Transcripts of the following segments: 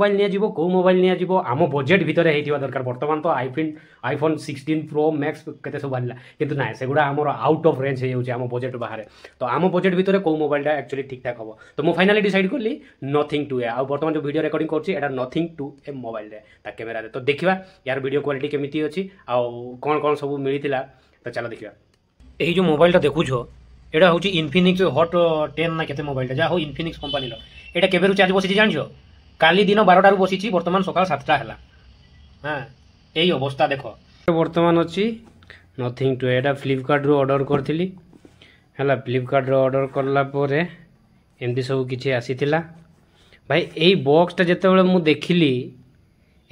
mobile নিয়ে যাব কেউ মোবাইল নিয়ে যাব আমার বজেট ভিতরে হয়ে যাওয়া দরকার বর্তমান তো আইফিন আইফোন সিক্সটিন প্রো ম্যাক্স কেতে সব বাহিলা কিন্তু না সেগুলা আমার আউট অফ রেঞ্জ হয়ে যাচ্ছে আমার বজেট বাহারে তো আমার বজেট ভিতরে কেউ মোবাইলটা একচুয়ালি ঠিকঠাক হব তো মু ফাইনালি ডিসাইড করলি নথিং টু এ আর বর্তমান যে ভিডিও রেকর্ডিং করছি এটা নথিং টু এ মোবাইলরে তা ক্যামেরারে তো দেখিবা ইয়ার ভিডিও কোয়ালিটি কেমিতি অছি আউ কোন কোন সব মিলিলা তো চাল দেখিবা এই যে মোবাইলটা দেখুছ এটা হচ্ছে ইনফিনিক্স হট টেন না কেতে মোবাইলটা যা হোক ইনফিনিক্স কোম্পানির এটা কেবে চার্জ বসেছি জানিছ কালি দিন বারোটার বসিছি বর্তমান সকাল সাতটা হল হ্যাঁ এই অবস্থা দেখ বর্তমান অছি নথিং টু এটা ফ্লিপকার্ট রু অর্ডর করি হল ফ্লিপকার্ট রু অর্ডর করলা পরে এমতি সব কিছু আসি ভাই এই বক্সটা যেতবে মু দেখিলি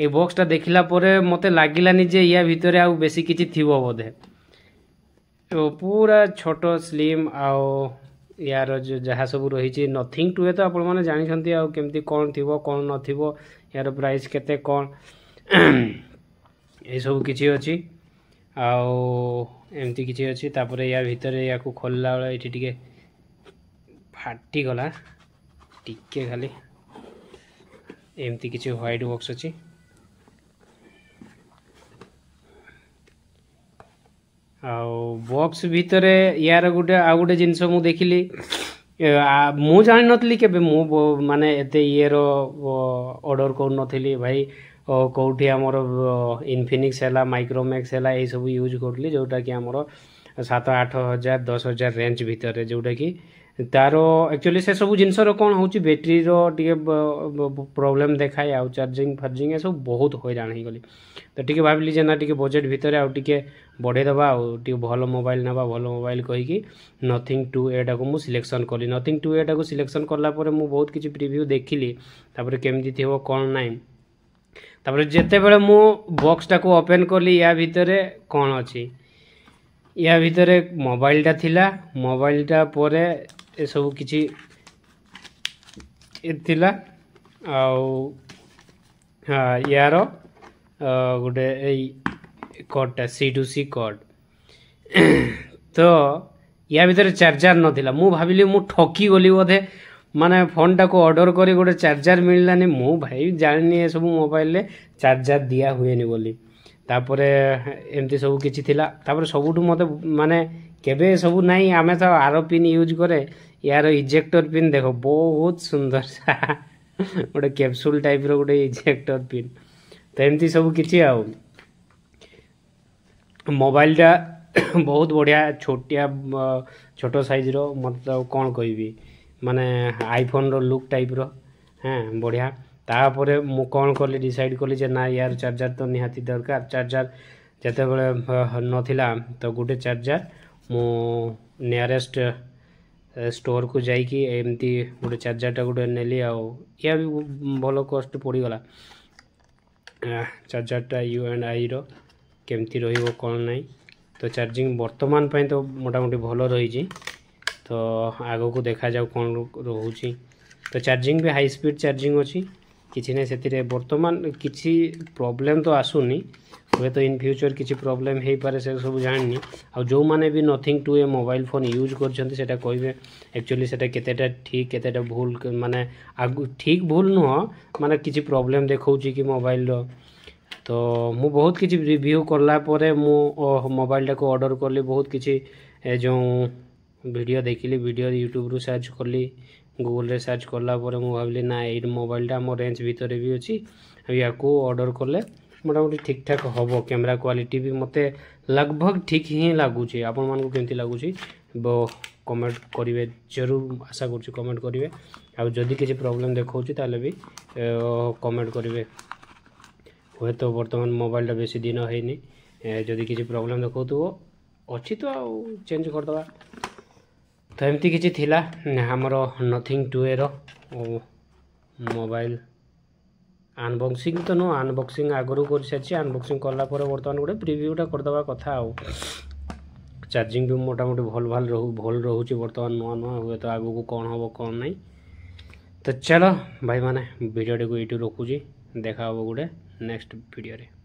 এই বক্সটা দেখিলা পরে মতো লাগিলানি যে ইয়া ভিতরে আউ বেশি কিছু থিব বোধে পুরা ছোট স্লিম আও ୟାର ଯାହା ସବୁ ରହିଛି ନଥିଙ୍ଗ ଟୁ ଏ ତ ଆପଣମାନେ ଜାଣିଛନ୍ତି ଆଉ କେମିତି କ'ଣ ଥିବ କ'ଣ ନଥିବ ୟାର ପ୍ରାଇସ୍ କେତେ କ'ଣ ଏସବୁ କିଛି ଅଛି ଆଉ ଏମିତି କିଛି ଅଛି ତାପରେ ୟା ଭିତରେ ୟାକୁ ଖୋଲିଲା ବେଳେ ଏଠି ଟିକେ ଫାଟିଗଲା ଟିକେ ଖାଲି ଏମିତି କିଛି ହ୍ୱାଇଟ୍ ବକ୍ସ ଅଛି ଆଉ ବକ୍ସ ଭିତରେ ୟାର ଗୋଟେ ଆଉ ଗୋଟେ ଜିନିଷ ମୁଁ ଦେଖିଲି ମୁଁ ଜାଣିନଥିଲି କେବେ ମୁଁ ମାନେ ଏତେ ଇଏର ଅର୍ଡ଼ର୍ କରୁନଥିଲି ଭାଇ କେଉଁଠି ଆମର ଇନଫିନିକ୍ସ ହେଲା ମାଇକ୍ରୋମ୍ୟାକ୍ସ ହେଲା ଏଇସବୁ ୟୁଜ୍ କରୁଥିଲି ଯେଉଁଟାକି ଆମର ସାତ ଆଠ ହଜାର ଦଶ ହଜାର রেঞ্জ ଭିତରେ ଯେଉଁଟାକି ତାର ଆକ୍ଚୁଆଲି ସେସବୁ ଜିନିଷର କ'ଣ ହେଉଛି ବ୍ୟାଟେରୀର ଟିକେ ପ୍ରୋବ୍ଲେମ୍ ଦେଖାଏ ଆଉ ଚାର୍ଜିଂ ଫାର୍ଜିଂ ଏସବୁ ବହୁତ ହଇରାଣ ହେଇଗଲି ତ ଟିକେ ଭାବିଲି ଯେ ନା ଟିକେ ବଜେଟ୍ ଭିତରେ ଆଉ ଟିକେ ବଢ଼େଇଦେବା ଆଉ ଟିକେ ଭଲ ମୋବାଇଲ୍ ନେବା ଭଲ ମୋବାଇଲ୍ କହିକି ନଥିଙ୍ଗ ଟୁ ଏଟାକୁ ମୁଁ ସିଲେକ୍ସନ୍ କଲି ନଥିଙ୍ଗ ଟୁ ଏଟାକୁ ସିଲେକ୍ସନ୍ କଲା ପରେ ମୁଁ ବହୁତ କିଛି ପ୍ରିଭ୍ୟୁ ଦେଖିଲି ତାପରେ କେମିତି ଥିବ କ'ଣ ନାହିଁ ତାପରେ ଯେତେବେଳେ ମୁଁ ବକ୍ସଟାକୁ ଓପେନ୍ କଲି ୟା ଭିତରେ କ'ଣ ଅଛି ୟା ଭିତରେ ମୋବାଇଲଟା ଥିଲା ମୋବାଇଲଟା ପରେ ଏସବୁ କିଛି ଥିଲା ଆଉ ୟାର ଗୋଟେ ଏଇ କଡ଼ଟା ସି ଟୁ ସି କଡ଼ ତ ୟା ଭିତରେ ଚାର୍ଜର ନଥିଲା ମୁଁ ଭାବିଲି ମୁଁ ଠକି ଗଲି ବୋଧେ ମାନେ ଫୋନ୍ଟାକୁ ଅର୍ଡ଼ର୍ କରି ଗୋଟେ ଚାର୍ଜର ମିଳିଲାନି ମୁଁ ଭାଇ ଜାଣିନି ଏସବୁ ମୋବାଇଲରେ ଚାର୍ଜର ଦିଆ ହୁଏନି ବୋଲି ତାପରେ ଏମିତି ସବୁ କିଛି ଥିଲା ତାପରେ ସବୁଠୁ ମୋତେ ମାନେ କେବେ ସବୁ ନାହିଁ ଆମେ ତ ଆର ପିନ୍ ୟୁଜ୍ କରେ ୟାର ଇଜେକ୍ଟର ପିନ୍ ଦେଖ ବହୁତ ସୁନ୍ଦର ଗୋଟେ କ୍ୟାପସୁଲ୍ ଟାଇପ୍ର ଗୋଟେ ଇଜେକ୍ଟର ପିନ୍ ତ ଏମିତି ସବୁ କିଛି ଆଉ ମୋବାଇଲଟା ବହୁତ ବଢ଼ିଆ ଛୋଟିଆ ଛୋଟ ସାଇଜ୍ର ମୋତେ କ'ଣ କହିବି ମାନେ ଆଇଫୋନ୍ର ଲୁକ୍ ଟାଇପ୍ର ହଁ ବଢ଼ିଆ ତାପରେ ମୁଁ କ'ଣ କଲି ଡିସାଇଡ଼୍ କଲି ଯେ ନା ୟାର ଚାର୍ଜର ତ ନିହାତି ଦରକାର ଚାର୍ଜର ଯେତେବେଳେ ନଥିଲା ତ ଗୋଟେ ଚାର୍ଜର ମୁଁ ନିୟରେଷ୍ଟ ଷ୍ଟୋରକୁ ଯାଇକି ଏମିତି ଗୋଟେ ଚାର୍ଜରଟା ଗୋଟେ ନେଲି ଆଉ ଏହା ବି ଭଲ କଷ୍ଟ ପଡ଼ିଗଲା ଚାର୍ଜରଟା ୟୁ ଆଣ୍ଡ ଆଇର କେମିତି ରହିବ କ'ଣ ନାହିଁ ତ ଚାର୍ଜିଂ ବର୍ତ୍ତମାନ ପାଇଁ ତ ମୋଟାମୁଟି ଭଲ ରହିଛି ତ ଆଗକୁ ଦେଖାଯାଉ କ'ଣ ରହୁଛି ତ ଚାର୍ଜିଂ ବି ହାଇ ସ୍ପିଡ଼ ଚାର୍ଜିଂ ଅଛି କିଛି ନାହିଁ ସେଥିରେ ବର୍ତ୍ତମାନ କିଛି ପ୍ରୋବ୍ଲେମ୍ ତ ଆସୁନି ହୁଏତ ଇନ୍ ଫ୍ୟୁଚର୍ କିଛି ପ୍ରୋବ୍ଲେମ୍ ହେଇପାରେ ସେ ସବୁ ଜାଣିନି ଆଉ ଯେଉଁମାନେ ବି Nothing two A mobile phone use କରୁଛନ୍ତି ସେଇଟା କହିବେ ଆକ୍ଚୁଆଲି ସେଇଟା କେତେଟା ଠିକ୍ କେତେଟା ଭୁଲ ମାନେ ଆଗୁ ଠିକ୍ ଭୁଲ ନୁହଁ ମାନେ କିଛି ପ୍ରୋବ୍ଲେମ୍ ଦେଖାଉଛି କି ମୋବାଇଲ୍ର ତ ମୁଁ ବହୁତ କିଛି ରିଭ୍ୟୁ କଲା ପରେ ମୁଁ ମୋବାଇଲ୍ଟାକୁ ଅର୍ଡ଼ର୍ କଲି ବହୁତ କିଛି ଯେଉଁ ଭିଡ଼ିଓ ଦେଖିଲି ଭିଡ଼ିଓ ୟୁଟ୍ୟୁବ୍ରୁ ସର୍ଚ୍ଚ କଲି ଗୁଗୁଲ୍ରେ ସର୍ଚ୍ଚ କଲା ପରେ ମୁଁ ଭାବିଲି ନା ଏଇ ମୋବାଇଲଟା ଆମ ରେଞ୍ଜ ଭିତରେ ବି ଅଛି ୟାକୁ ଅର୍ଡ଼ର କଲେ মোটামুটি ঠিকঠাক হব ক্যামেরা কোয়ালিটি বি মতো লগভগ ঠিক হি লাগুছে আপনার কেমতি লাগুছে কমেন্ট করবে জরুর আশা করছি কমেন্ট করবে আর যদি কিছু প্রোবলেম দেখাচ্ছি তাহলে বি কমেন্ট করবে হয়তো বর্তমান মোবাইলটা বেশি দিন হয়নি যদি কিছু প্রোবলেম দেখাও অছি তো চেঞ্জ করেদেবা ତ ଏମିତି କିଛି ଥିଲା ଆମର ନଥିଙ୍ଗ ଟୁଏର ମୋବାଇଲ আনবক্সিং তো নয় আনবক্সিং আগরু করে সারিছি আনবক্সিং কলা পরে বর্তমান গোটে প্রিভিউটা করেদেবা কথা আও চার্জিং বি মোটামুটি ভাল ভাল রহু ভাল রহুছি বর্তমান নয় নয় হুয়ে তো আগুকু কম হব কম নাই তো চলো ভাই মানে ভিডিওটি এইটু রখুছি দেখা হব গোটে নেক্সট ভিডিওরে